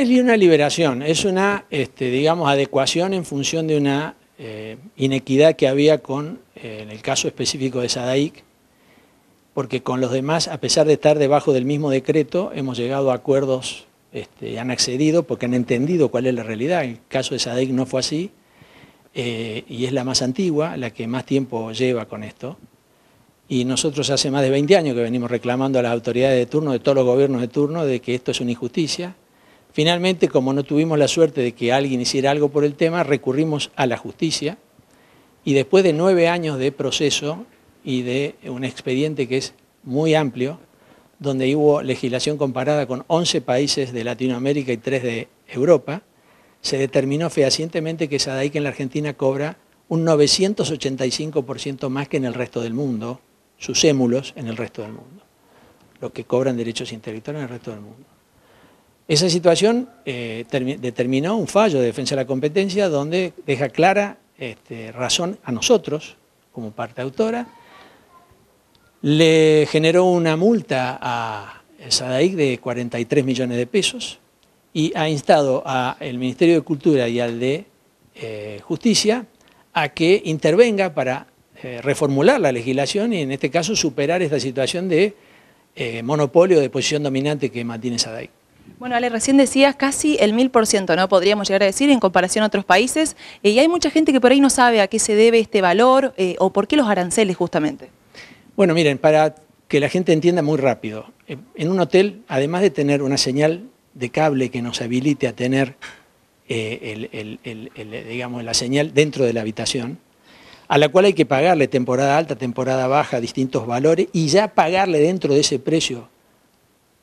es una liberación, es una, este, digamos, adecuación en función de una eh, inequidad que había con, eh, en el caso específico de Sadaic, porque con los demás, a pesar de estar debajo del mismo decreto, hemos llegado a acuerdos, este, han accedido porque han entendido cuál es la realidad. el caso de Sadaic no fue así, eh, y es la más antigua, la que más tiempo lleva con esto. Y nosotros hace más de 20 años que venimos reclamando a las autoridades de turno, de todos los gobiernos de turno, de que esto es una injusticia, Finalmente, como no tuvimos la suerte de que alguien hiciera algo por el tema, recurrimos a la justicia y después de nueve años de proceso y de un expediente que es muy amplio, donde hubo legislación comparada con 11 países de Latinoamérica y 3 de Europa, se determinó fehacientemente que Sadaic en la Argentina cobra un 985% más que en el resto del mundo, sus émulos en el resto del mundo, los que cobran derechos intelectuales en el resto del mundo. Esa situación eh, determinó un fallo de defensa de la competencia donde deja clara este, razón a nosotros como parte autora. Le generó una multa a Sadaic de 43 millones de pesos y ha instado al Ministerio de Cultura y al de eh, Justicia a que intervenga para eh, reformular la legislación y en este caso superar esta situación de monopolio de posición dominante que mantiene Sadaic. Bueno, Ale, recién decías casi el mil ciento, ¿no? Podríamos llegar a decir en comparación a otros países. Eh, y hay mucha gente que por ahí no sabe a qué se debe este valor eh, o por qué los aranceles justamente. Bueno, miren, para que la gente entienda muy rápido, eh, en un hotel, además de tener una señal de cable que nos habilite a tener digamos, la señal dentro de la habitación, a la cual hay que pagarle temporada alta, temporada baja, distintos valores, y ya pagarle dentro de ese precio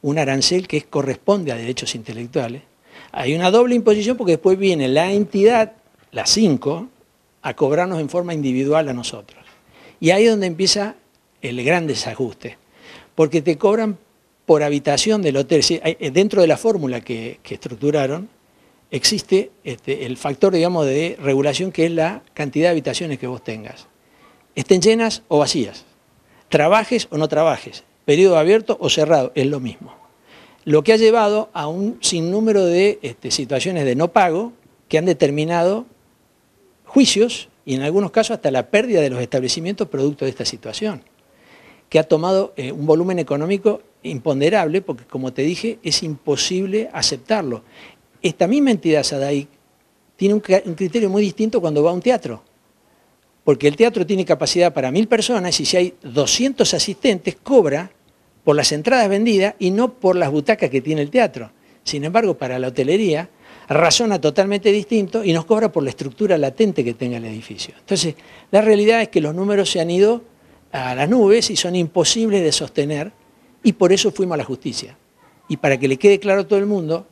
un arancel que corresponde a derechos intelectuales. Hay una doble imposición porque después viene la entidad, las cinco, a cobrarnos en forma individual a nosotros. Y ahí es donde empieza el gran desajuste, porque te cobran por habitación del hotel. Eh, dentro de la fórmula que, estructuraron, existe este, el factor, digamos, de regulación que es la cantidad de habitaciones que vos tengas. Estén llenas o vacías, trabajes o no trabajes, periodo abierto o cerrado, es lo mismo. Lo que ha llevado a un sinnúmero de este, situaciones de no pago que han determinado juicios y en algunos casos hasta la pérdida de los establecimientos producto de esta situación, que ha tomado eh, un volumen económico imponderable porque, como te dije, es imposible aceptarlo. Esta misma entidad, Sadaik, tiene un criterio muy distinto cuando va a un teatro porque el teatro tiene capacidad para mil personas y si hay 200 asistentes cobra por las entradas vendidas y no por las butacas que tiene el teatro. Sin embargo, para la hotelería razona totalmente distinto y nos cobra por la estructura latente que tenga el edificio. Entonces, la realidad es que los números se han ido a las nubes y son imposibles de sostener y por eso fuimos a la justicia. Y para que le quede claro a todo el mundo,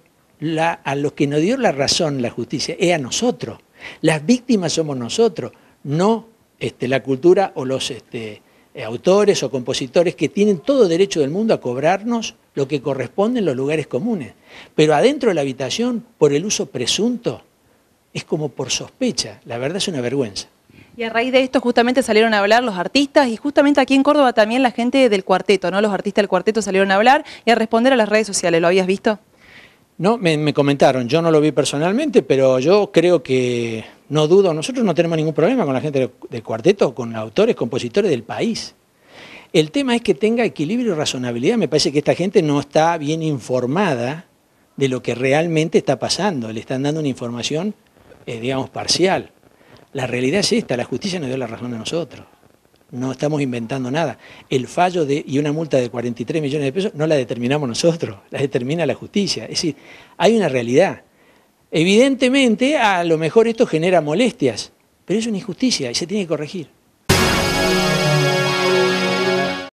a los que nos dio la razón la justicia es a nosotros. Las víctimas somos nosotros no este, la cultura o los este, eh, autores o compositores que tienen todo derecho del mundo a cobrarnos lo que corresponde en los lugares comunes. Pero adentro de la habitación, por el uso presunto, es como por sospecha. La verdad es una vergüenza. Y a raíz de esto justamente salieron a hablar los artistas y justamente aquí en Córdoba también la gente del cuarteto, ¿no? Los artistas del cuarteto salieron a hablar y a responder a las redes sociales. ¿Lo habías visto? No, me, comentaron, yo no lo vi personalmente, pero yo creo que no dudo, nosotros no tenemos ningún problema con la gente del, cuarteto, con autores, compositores del país. El tema es que tenga equilibrio y razonabilidad. Me parece que esta gente no está bien informada de lo que realmente está pasando. Le están dando una información, eh, digamos, parcial. La realidad es esta, la justicia nos dio la razón a nosotros no estamos inventando nada. El fallo de, y una multa de 43 millones de pesos no la determinamos nosotros, la determina la justicia. Es decir, hay una realidad. Evidentemente, a lo mejor esto genera molestias, pero es una injusticia y se tiene que corregir.